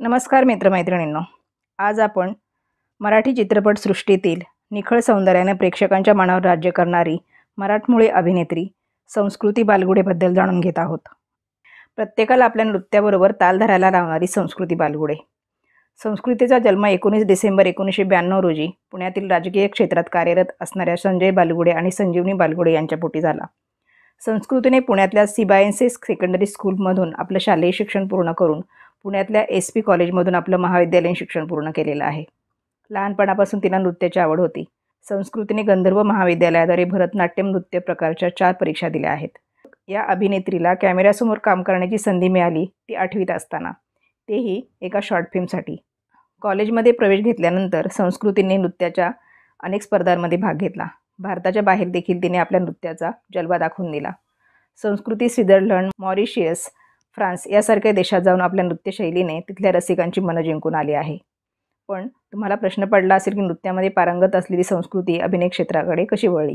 नमस्कार मित्रमैत्रिणींनो आज आपण मराठी चित्रपटसृष्टीतील निखळ सौंदर्याने प्रेक्षकांच्या मनावर राज्य करणारी मराठमोळे अभिनेत्री संस्कृती बालगुडेबद्दल जाणून घेत आहोत प्रत्येकाला आपल्या नृत्याबरोबर ताल धरायला लावणारी संस्कृती बालगुडे संस्कृतीचा जन्म एकोणीस डिसेंबर एकोणीसशे ब्याण्णव रोजी पुण्यातील राजकीय क्षेत्रात कार्यरत असणाऱ्या संजय बालगुडे आणि संजीवनी बालगुडे यांच्या पोटी झाला संस्कृतीने पुण्यातल्या सिबायन्सेस सेकंडरी स्कूलमधून आपलं शालेय शिक्षण पूर्ण करून पुण्यातल्या एस पी कॉलेजमधून आपलं महाविद्यालयीन शिक्षण पूर्ण केलेलं आहे लहानपणापासून तिला नृत्याची आवड होती संस्कृतीने गंधर्व महाविद्यालयाद्वारे भरतनाट्यम नृत्य प्रकारच्या चार परीक्षा दिल्या आहेत या अभिनेत्रीला कॅमेऱ्यासमोर काम करण्याची संधी मिळाली ती आठवीत असताना तेही एका शॉर्ट फिल्मसाठी कॉलेजमध्ये प्रवेश घेतल्यानंतर संस्कृतीने नृत्याच्या अनेक स्पर्धांमध्ये भाग घेतला भारताच्या बाहेर देखील तिने आपल्या नृत्याचा जलवा दाखवून दिला संस्कृती स्वित्झर्लंड मॉरिशियस फ्रान्स यासारख्या देशात जाऊन आपल्या नृत्यशैलीने तिथल्या रसिकांची मनं जिंकून आली आहे पण तुम्हाला प्रश्न पडला असेल की नृत्यामध्ये पारंगत असलेली संस्कृती अभिनय क्षेत्राकडे कशी वळली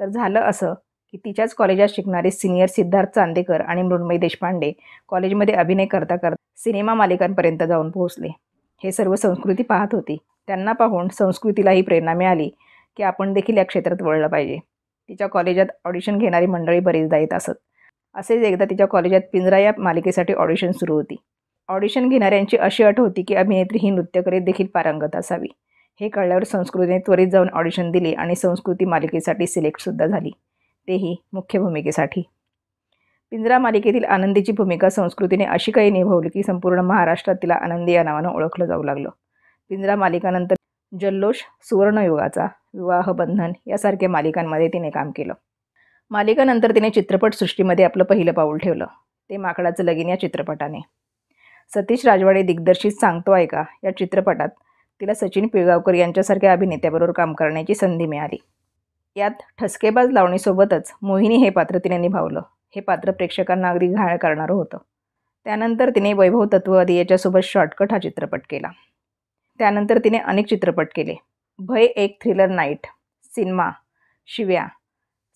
तर झालं असं की तिच्याच कॉलेजात शिकणारे सिनियर सिद्धार्थ चांदेकर आणि मृण्मयी देशपांडे कॉलेजमध्ये अभिनय करता करता सिनेमा मालिकांपर्यंत जाऊन पोहोचले हे सर्व संस्कृती पाहत होती त्यांना पाहून संस्कृतीलाही प्रेरणा मिळाली की आपण देखील या क्षेत्रात वळलं पाहिजे तिच्या कॉलेजात ऑडिशन घेणारी मंडळी बरीचदा येत असत असेच एकदा तिच्या कॉलेजात पिंजरा या मालिकेसाठी ऑडिशन सुरू होती ऑडिशन घेणाऱ्यांची अशी अट होती की अभिनेत्री ही नृत्य करीत देखील पारंगत असावी हे कळल्यावर संस्कृतीने त्वरित जाऊन ऑडिशन दिले आणि संस्कृती मालिकेसाठी सिलेक्टसुद्धा झाली तेही मुख्य भूमिकेसाठी पिंजरा मालिकेतील आनंदीची भूमिका संस्कृतीने अशी काही निभावली की संपूर्ण महाराष्ट्रात तिला आनंदी या नावानं ओळखलं जाऊ लागलं पिंजरा मालिकानंतर जल्लोष सुवर्णयुगाचा विवाह बंधन यासारख्या मालिकांमध्ये तिने काम केलं मालिकानंतर तिने चित्रपटसृष्टीमध्ये आपलं पहिलं पाऊल ठेवलं ते माकडाचं लगीन या चित्रपटाने सतीश राजवाडे दिग्दर्शित सांगतो आहे का या चित्रपटात तिला सचिन पिळगावकर यांच्यासारख्या अभिनेत्याबरोबर काम करण्याची संधी मिळाली यात ठसकेबाज लावणीसोबतच मोहिनी हे पात्र तिने निभावलं हे पात्र प्रेक्षकांना अगदी घाळ करणारं होतं त्यानंतर तिने वैभव तत्ववादी याच्यासोबत शॉर्टकट हा चित्रपट केला त्यानंतर तिने अनेक चित्रपट केले भय एक थ्रिलर नाईट सिनेमा शिव्या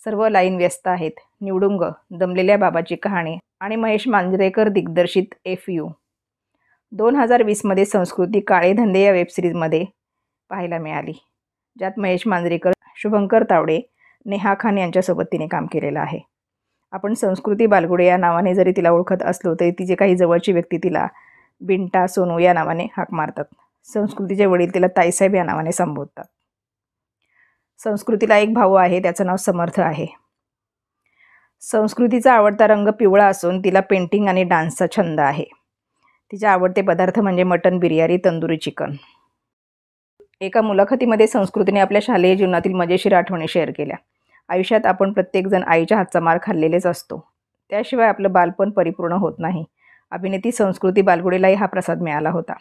सर्व लाईन व्यस्त आहेत निवडुंग दमलेल्या बाबाची कहाणी आणि महेश मांजरेकर दिग्दर्शित एफ यू दोन हजार वीसमध्ये संस्कृती काळे धंदे या वेबसिरीजमध्ये पाहायला मिळाली ज्यात महेश मांजरेकर शुभंकर तावडे नेहा खान यांच्यासोबत तिने काम केलेलं आहे आपण संस्कृती बालगुडे या नावाने जरी तिला ओळखत असलो तरी तिचे काही जवळची व्यक्ती तिला बिंटा सोनू या नावाने हाक मारतात संस्कृतीचे वडील तिला ताईसाहेब या नावाने संबोधतात संस्कृतीला एक भाऊ आहे त्याचं नाव समर्थ आहे संस्कृतीचा आवडता रंग पिवळा असून तिला पेंटिंग आणि डान्सचा छंद आहे तिचे आवडते पदार्थ म्हणजे मटन बिर्याणी तंदुरी चिकन एका मुलाखतीमध्ये संस्कृतीने आपल्या शालेय जीवनातील मजेशीर आठवणी शेअर केल्या आयुष्यात आपण प्रत्येकजण आईच्या हातचा मार खाल्लेलेच असतो त्याशिवाय आपलं बालपण परिपूर्ण होत नाही अभिनेती संस्कृती बालगुडीलाही हा प्रसाद मिळाला होता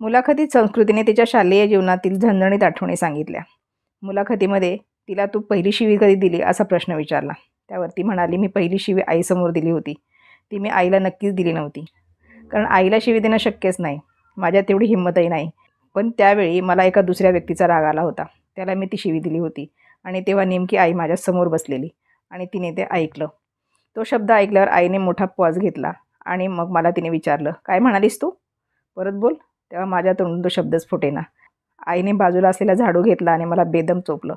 मुलाखतीत संस्कृतीने तिच्या शालेय जीवनातील झणझणीत आठवणी सांगितल्या मुलाखतीमध्ये तिला तू पहिली शिवी कधी दिली असा प्रश्न विचारला त्यावर ती म्हणाली मी पहिली शिवी आईसमोर दिली होती ती मी आईला नक्कीच दिली नव्हती कारण आईला शिवी देणं शक्यच नाही माझ्या तेवढी हिंमतही नाही पण त्यावेळी मला एका दुसऱ्या व्यक्तीचा राग आला होता त्याला मी ती शिवी दिली होती आणि तेव्हा नेमकी आई माझ्यासमोर बसलेली आणि तिने ते ऐकलं तो शब्द ऐकल्यावर आईने मोठा पॉज घेतला आणि मग मला तिने विचारलं काय म्हणालीस तू परत बोल तेव्हा माझ्या तोंडून तो शब्दच फुटेना आईने बाजूला असलेला झाडू घेतला आणि मला बेदम चोपलं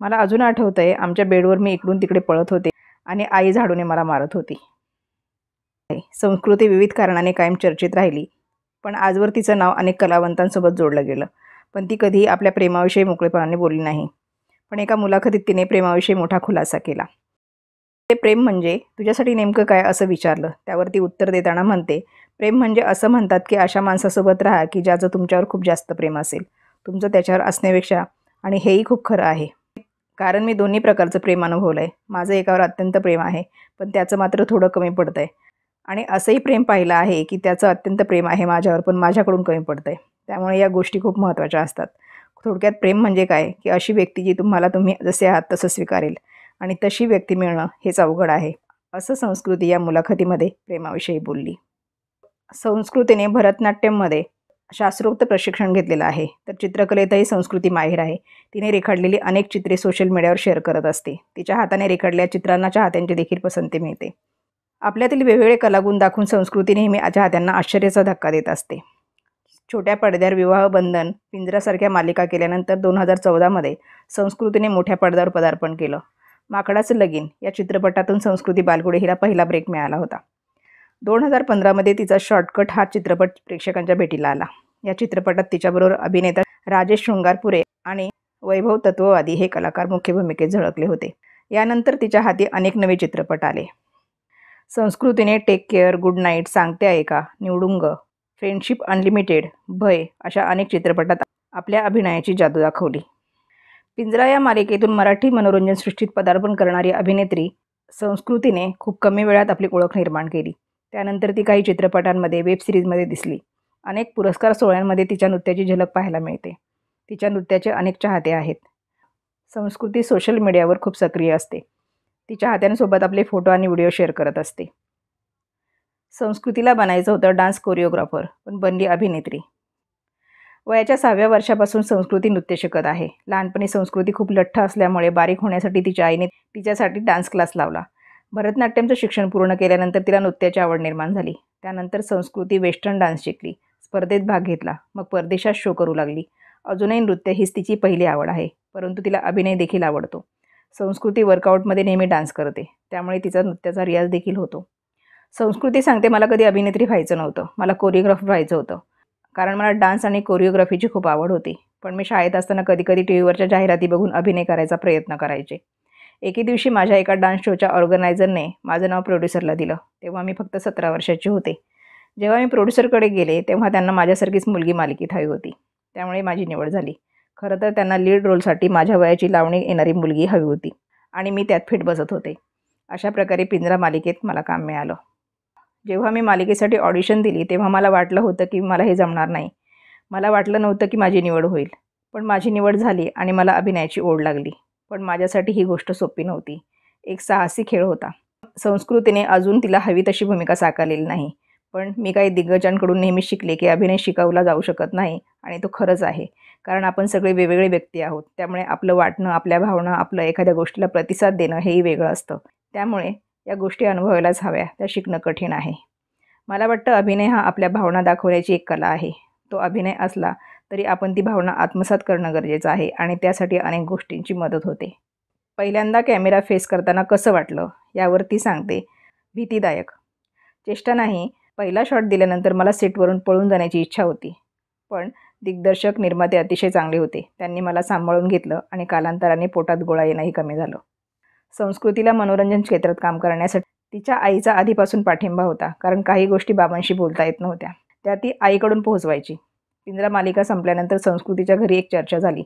मला अजून आठवतं आहे आमच्या बेडवर मी इकडून तिकडे पळत होते आणि आई झाडूने मला मारत होती संस्कृती विविध कारणाने कायम चर्चेत राहिली पण आजवर तिचं नाव अनेक कलावंतांसोबत जोडलं गेलं पण ती कधीही आपल्या प्रेमाविषयी मोकळेपणाने बोलली नाही पण एका मुलाखतीत तिने प्रेमाविषयी मोठा खुलासा केला ते प्रेम म्हणजे तुझ्यासाठी नेमकं काय असं विचारलं त्यावर ती उत्तर देताना म्हणते प्रेम म्हणजे असं म्हणतात की अशा माणसासोबत राहा की ज्याचं तुमच्यावर खूप जास्त प्रेम असेल तुमचं त्याच्यावर असण्यापेक्षा आणि हेही खूप खरं आहे कारण मी दोन्ही प्रकारचं प्रेम अनुभवलं आहे माझं एकावर अत्यंत प्रेम आहे पण त्याचं मात्र थोडं कमी पडतं आहे आणि असंही प्रेम पाहिलं आहे की त्याचं अत्यंत प्रेम आहे माझ्यावर पण माझ्याकडून कमी पडतं आहे त्यामुळे या गोष्टी खूप महत्त्वाच्या असतात थोडक्यात प्रेम म्हणजे काय की अशी व्यक्ती जी तुम्हाला तुम्ही जसे आहात तसं स्वीकारेल आणि तशी व्यक्ती मिळणं हेच अवघड आहे असं संस्कृती या मुलाखतीमध्ये प्रेमाविषयी बोलली संस्कृतीने भरतनाट्यममध्ये शास्त्रोक्त प्रशिक्षण घेतलेलं आहे तर चित्रकलेतही संस्कृती माहीर आहे तिने रेखाडलेली अनेक चित्रे सोशल मीडियावर शेअर करत असते तिच्या हाताने रेखाडलेल्या चित्रांना चाहत्यांची देखील पसंती मिळते आपल्यातील वेगवेगळे कलागुण दाखवून संस्कृती नेहमी चाहत्यांना आश्चर्याचा धक्का देत असते छोट्या पडद्यावर विवाह बंधन पिंजरासारख्या मालिका केल्यानंतर दोन हजार चौदामध्ये संस्कृतीने मोठ्या पडद्यावर पदार्पण केलं माकडाचं लगीन या चित्रपटातून संस्कृती बालगुडे हिला पहिला ब्रेक मिळाला होता दोन हजार पंधरामध्ये तिचा शॉर्टकट हा चित्रपट प्रेक्षकांच्या भेटीला आला या चित्रपटात तिच्याबरोबर अभिनेता राजेश शृंगारपुरे आणि वैभव तत्ववादी हे कलाकार मुख्य भूमिकेत झळकले होते यानंतर तिच्या हाती अनेक नवे चित्रपट आले संस्कृतीने टेक केअर गुड नाईट सांगते आहे का निवडुंग फ्रेंडशिप अनलिमिटेड भय अशा अनेक चित्रपटात आपल्या अभिनयाची जादू दाखवली पिंजरा या मालिकेतून मराठी मनोरंजन सृष्टीत पदार्पण करणारी अभिनेत्री संस्कृतीने खूप कमी वेळात आपली ओळख निर्माण केली त्यानंतर ती काही चित्रपटांमध्ये वेबसिरीजमध्ये दिसली अनेक पुरस्कार सोहळ्यांमध्ये तिच्या नृत्याची झलक पाहायला मिळते तिच्या नृत्याचे अनेक चाहते आहेत संस्कृती सोशल मीडियावर खूप सक्रिय असते ती चाहत्यांसोबत आपले फोटो आणि व्हिडिओ शेअर करत असते संस्कृतीला बनायचं होतं डान्स कोरिओग्राफर पण बनली अभिनेत्री वयाच्या सहाव्या वर्षापासून संस्कृती नृत्य शिकत आहे लहानपणी संस्कृती खूप लठ्ठ असल्यामुळे बारीक होण्यासाठी तिच्या आईने तिच्यासाठी डान्स क्लास लावला भरतनाट्यमचं शिक्षण पूर्ण केल्यानंतर तिला नृत्याची आवड निर्माण झाली त्यानंतर संस्कृती वेस्टर्न डान्स शिकली स्पर्धेत भाग घेतला मग परदेशात शो करू लागली अजूनही नृत्य हीच तिची पहिली आवड आहे परंतु तिला अभिनय देखील आवडतो संस्कृती वर्कआउटमध्ये नेहमी डान्स करते त्यामुळे तिचा नृत्याचा रियाज देखील होतो संस्कृती सांगते मला कधी अभिनेत्री व्हायचं नव्हतं मला कोरिओग्राफर व्हायचं होतं कारण मला डान्स आणि कोरिओग्राफीची खूप आवड होती पण मी शाळेत असताना कधीकधी टी व्हीवरच्या जाहिराती बघून अभिनय करायचा प्रयत्न करायचे एके दिवशी माझ्या एका डान्स शोच्या ऑर्गनायझरने माझं नाव प्रोड्युसरला दिलं तेव्हा मी फक्त सतरा वर्षाचे होते जेव्हा मी प्रोड्युसरकडे गेले तेव्हा त्यांना माझ्यासारखीच मुलगी मालिकेत हवी होती त्यामुळे माझी निवड झाली खरं तर त्यांना लीड रोलसाठी माझ्या वयाची लावणी येणारी मुलगी हवी होती आणि मी त्यात फिट बसत होते अशा प्रकारे पिंजरा मालिकेत मला काम मिळालं जेव्हा मी मालिकेसाठी ऑडिशन दिली तेव्हा मला वाटलं होतं की मला हे जमणार नाही मला वाटलं नव्हतं की माझी निवड होईल पण माझी निवड झाली आणि मला अभिनयाची ओढ लागली पण माझ्यासाठी ही गोष्ट सोपी नव्हती एक साहसी खेळ होता संस्कृतीने अजून तिला हवी तशी भूमिका साकारलेली नाही पण मी काही दिग्गजांकडून नेहमी शिकले की अभिनय शिकवला जाऊ शकत नाही आणि तो खरंच आहे कारण आपण सगळे वेगवेगळे व्यक्ती आहोत त्यामुळे आपलं वाटणं आपल्या भावना आपलं एखाद्या गोष्टीला प्रतिसाद देणं हेही वेगळं असतं त्यामुळे या गोष्टी अनुभवायलाच हव्या त्या शिकणं कठीण आहे मला वाटतं अभिनय हा आपल्या भावना दाखवण्याची एक कला आहे तो अभिनय असला तरी आपण ती भावना आत्मसात करणं गरजेचं आहे आणि त्यासाठी अनेक गोष्टींची मदत होते पहिल्यांदा कॅमेरा फेस करताना कसं वाटलं यावर ती सांगते भीतीदायक चेष्टा नाही पहिला शॉट दिल्यानंतर मला सेटवरून पळून जाण्याची इच्छा होती पण दिग्दर्शक निर्माते अतिशय चांगले होते त्यांनी मला सांभाळून घेतलं आणि कालांतराने पोटात गोळा येणंही कमी झालं संस्कृतीला मनोरंजन क्षेत्रात काम करण्यासाठी तिच्या आईचा आधीपासून पाठिंबा होता कारण काही गोष्टी बाबांशी बोलता येत नव्हत्या त्या ती आईकडून पोहोचवायची पिंजरा मालिका संपल्यानंतर संस्कृतीच्या घरी एक चर्चा झाली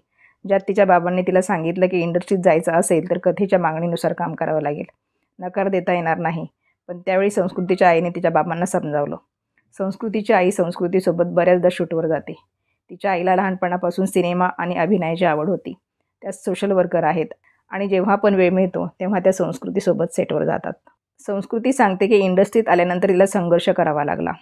ज्यात तिच्या बाबांनी तिला सांगितलं की इंडस्ट्रीत जायचं असेल तर कथेच्या मागणीनुसार काम करावं लागेल नकार देता येणार नाही पण त्यावेळी संस्कृतीच्या आईने तिच्या बाबांना समजावलं संस्कृतीची आई संस्कृतीसोबत बऱ्याचदा शूटवर जाते तिच्या आईला लहानपणापासून सिनेमा आणि अभिनयाची आवड होती त्या सोशल वर्कर आहेत आणि जेव्हा पण वेळ मिळतो तेव्हा त्या संस्कृतीसोबत सेटवर जातात संस्कृती सांगते की इंडस्ट्रीत आल्यानंतर तिला संघर्ष करावा लागला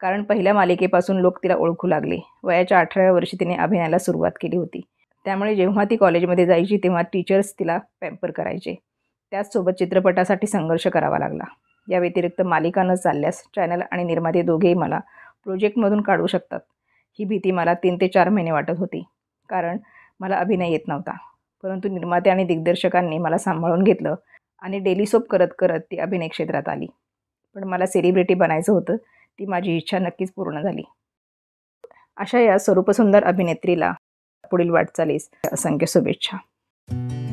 कारण पहिल्या मालिकेपासून लोक तिला ओळखू लागले वयाच्या अठराव्या वर्षी तिने अभिनयाला सुरुवात केली होती त्यामुळे जेव्हा ती कॉलेजमध्ये जायची तेव्हा टीचर्स तिला पॅम्पर करायचे त्याचसोबत चित्रपटासाठी संघर्ष करावा लागला या व्यतिरिक्त मालिका न चालल्यास चॅनल आणि निर्माते दोघेही मला प्रोजेक्टमधून काढू शकतात ही भीती मला तीन ते चार महिने वाटत होती कारण मला अभिनय येत नव्हता परंतु निर्माते आणि दिग्दर्शकांनी मला सांभाळून घेतलं आणि डेली सोप करत करत ती अभिनय क्षेत्रात आली पण मला सेलिब्रिटी बनायचं होतं ती माझी इच्छा नक्कीच पूर्ण झाली अशा या स्वरूपसुंदर अभिनेत्रीला पुढील वाटचालीस असंख्य शुभेच्छा